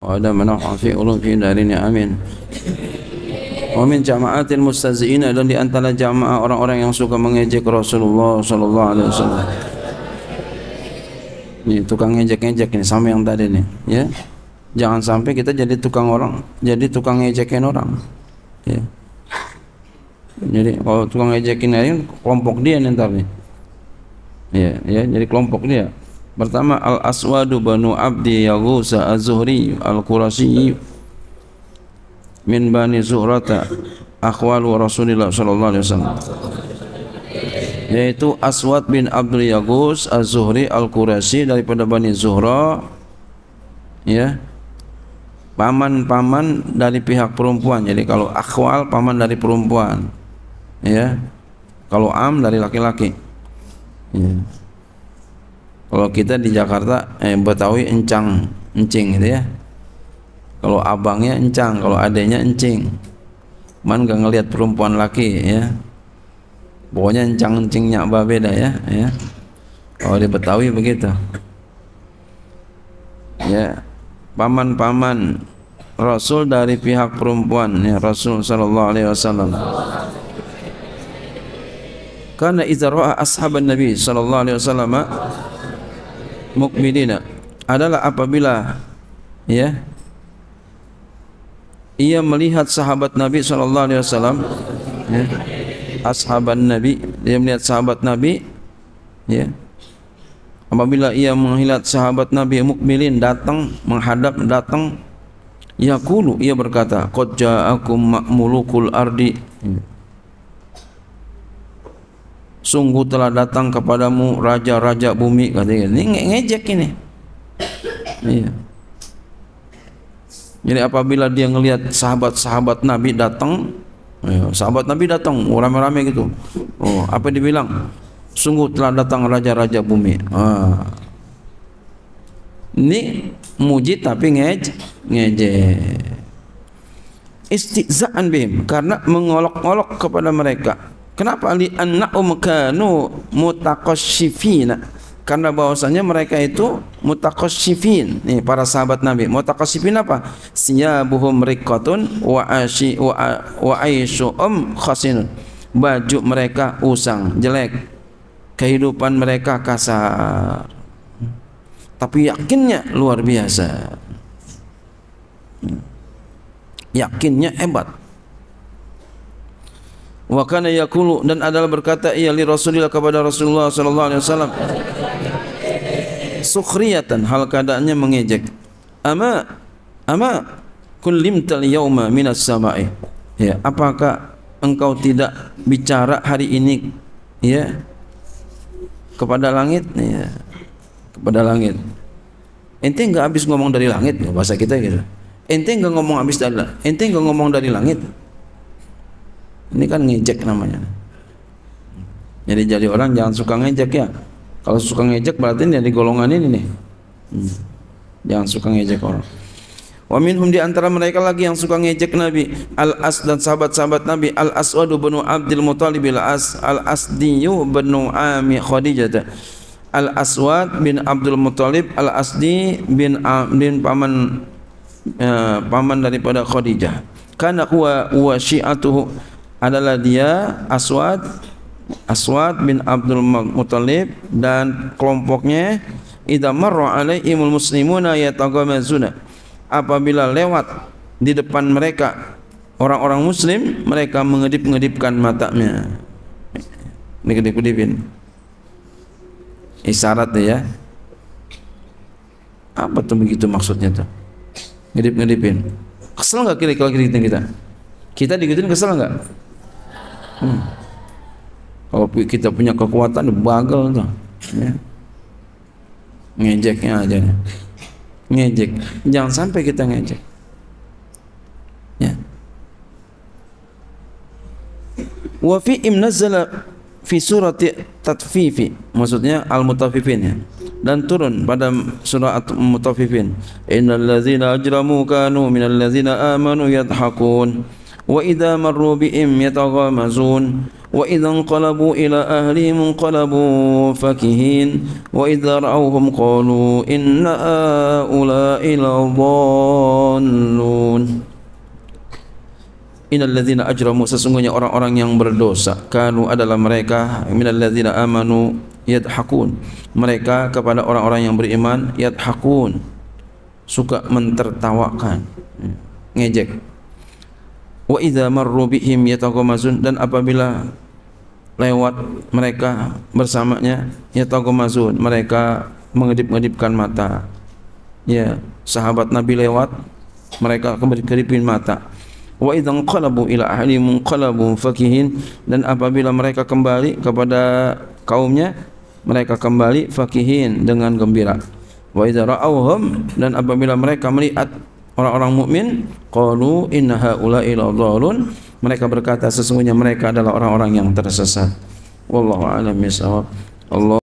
وعلى من في في darini amin Wamin jamaatil mustazina dan di antara jamaah orang-orang yang suka mengejek Rasulullah sallallahu alaihi wasallam. Ini tukang ngejek-ngejek ini sama yang tadi nih, ya. Jangan sampai kita jadi tukang orang, jadi tukang ngejekin orang. Ya. Jadi kalau tukang ngejekin ini kelompok dia nih Ya, ya, jadi kelompok dia. Pertama Al-Aswadu banu Abdi Yaghusa Az-Zuhri Al-Qurasyi min Bani Zuhrata akhwalu Rasulullah sallallahu alaihi wasallam yaitu Aswad bin Abdul Yagus Az-Zuhri Al-Qurasyi daripada Bani Zuhra ya paman-paman dari pihak perempuan jadi kalau akhwal paman dari perempuan ya kalau am dari laki-laki ya kalau kita di Jakarta eh Betawi encang encing gitu ya kalau abangnya encang kalau adanya encing man gak ngelihat perempuan laki ya pokoknya encang encingnya apa beda ya ya kalau di Betawi begitu ya paman-paman Rasul dari pihak perempuan ya Rasul Shallallahu Alaihi Wasallam karena idza ashaban Nabi Shallallahu Alaihi Wasallam mukminina adalah apabila ya ia melihat sahabat Nabi sallallahu alaihi wasallam ya ashaban nabi dia melihat sahabat nabi ya apabila ia melihat sahabat nabi mukminin datang menghadap datang yaqulu ia berkata qad ja'akum ma'mulukul ardi sungguh telah datang kepadamu raja-raja bumi katanya ini nge ngejek ini iya. jadi apabila dia melihat sahabat-sahabat nabi datang sahabat nabi datang ramai rame gitu oh, apa yang dibilang sungguh telah datang raja-raja bumi ah. Ha. ini muji tapi ngejek ngejek istiqza'an bim karena mengolok-olok kepada mereka Kenapa li annahum kanu mutaqassifina? Karena bahwasanya mereka itu mutaqassifin. Nih para sahabat Nabi, mutaqassifin apa? Siyabuhum riqqatun wa ashi wa, wa aishuhum khasinun. Baju mereka usang, jelek. Kehidupan mereka kasar. Tapi yakinnya luar biasa. Hmm. Yakinnya hebat wa kana yaqulu dan adalah berkata ia li Rasulillah kepada Rasulullah sallallahu alaihi wasallam sukhriyatan hal keadaannya mengejek ama ama kullimtal yauma minas sama'i ya apakah engkau tidak bicara hari ini ya kepada langit ya kepada langit ente nggak habis ngomong dari langit bahasa kita gitu ente nggak ngomong habis dari ente nggak ngomong dari langit ini kan ngejek namanya. Jadi jadi orang jangan suka ngejek ya. Kalau suka ngejek berarti dia di golongan ini nih. Hmm. Jangan suka ngejek orang. Wa minhum antara mereka lagi yang suka ngejek Nabi Al-As dan sahabat-sahabat Nabi Al-Aswadu bin Abdul Mutalib Al-As Al-Asdiyu bin Ami Khadijah Al-Aswad bin Abdul Mutalib Al-Asdi bin bin paman eh, paman daripada Khadijah. Karena huwa wa syi'atuhu adalah dia Aswad Aswad bin Abdul Muthalib dan kelompoknya idza marra alaihimul muslimuna yataghamazuna apabila lewat di depan mereka orang-orang muslim mereka mengedip-ngedipkan matanya ini kedip-kedipin isyaratnya ya apa tuh begitu maksudnya tuh ngedip-ngedipin kesel nggak kira-kira kita kita digituin kesel nggak Hmm. Kalau kita punya kekuatan bagel tu. Ya. Ngejeknya aja. Ngejek. Jangan sampai kita ngejek. Ya. Wa fi imnazala fi surati tatfifi maksudnya al mutaffifin ya. dan turun pada surah al mutaffifin innal ladzina ajramu kanu minal ladzina amanu yadhakun وإذا مروا بهم يتغامزون وإذا انقلبوا إلى أهلهم انقلبوا فكهين وإذا رأوهم قالوا إن هؤلاء لضالون Innalladzina ajramu sesungguhnya orang-orang yang berdosa kanu adalah mereka minalladzina amanu yadhakun mereka kepada orang-orang yang beriman yadhakun suka mentertawakan hmm. ngejek wa idza marru bihim yataghamazun dan apabila lewat mereka bersamanya yataghamazun mereka mengedip-ngedipkan mata ya sahabat nabi lewat mereka kedipin mata wa idza qalabu ila ahli munqalabu fakihin dan apabila mereka kembali kepada kaumnya mereka kembali fakihin dengan gembira wa idza ra'awhum dan apabila mereka melihat orang-orang mukmin qalu inna haula'i ladzalun mereka berkata sesungguhnya mereka adalah orang-orang yang tersesat wallahu a'lam Allah